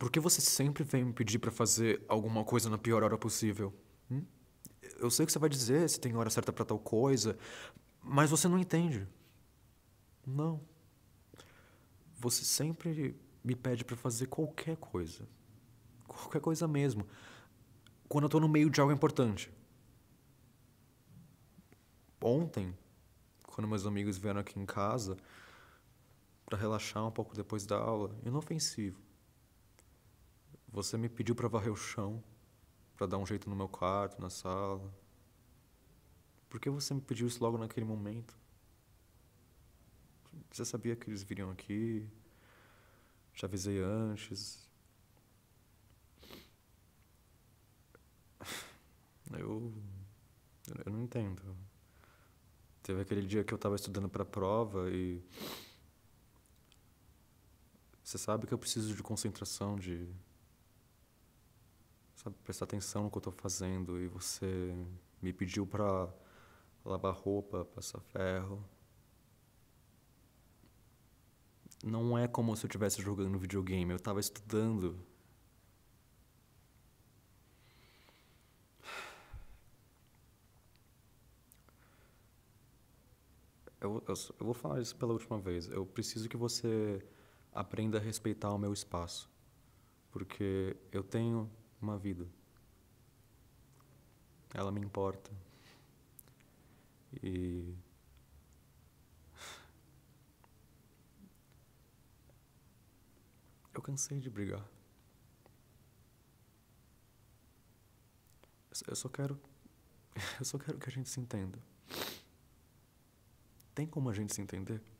Por que você sempre vem me pedir para fazer alguma coisa na pior hora possível? Hum? Eu sei que você vai dizer se tem hora certa para tal coisa, mas você não entende. Não. Você sempre me pede para fazer qualquer coisa. Qualquer coisa mesmo. Quando eu tô no meio de algo importante. Ontem, quando meus amigos vieram aqui em casa para relaxar um pouco depois da aula, inofensivo. Você me pediu para varrer o chão, para dar um jeito no meu quarto, na sala. Por que você me pediu isso logo naquele momento? Você sabia que eles viriam aqui? Te avisei antes. Eu. Eu não entendo. Teve aquele dia que eu estava estudando para a prova e. Você sabe que eu preciso de concentração, de sabe, prestar atenção no que eu estou fazendo. E você me pediu para lavar roupa, passar ferro. Não é como se eu estivesse jogando videogame, eu estava estudando. Eu, eu, eu vou falar isso pela última vez. Eu preciso que você aprenda a respeitar o meu espaço. Porque eu tenho uma vida. Ela me importa. E. Eu cansei de brigar. Eu só quero. Eu só quero que a gente se entenda. Tem como a gente se entender?